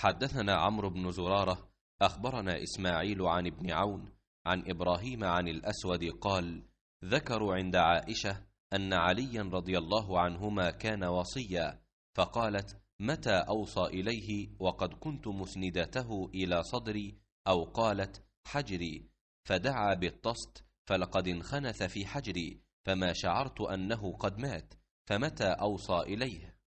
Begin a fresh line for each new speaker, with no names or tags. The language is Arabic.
حدثنا عمرو بن زرارة
أخبرنا إسماعيل عن ابن عون عن إبراهيم عن الأسود قال ذكروا عند عائشة أن عليا رضي الله عنهما كان وصيا فقالت متى أوصى إليه وقد كنت مسندته إلى صدري أو قالت حجري فدعا بالطست فلقد انخنث في حجري فما شعرت أنه قد مات فمتى أوصى إليه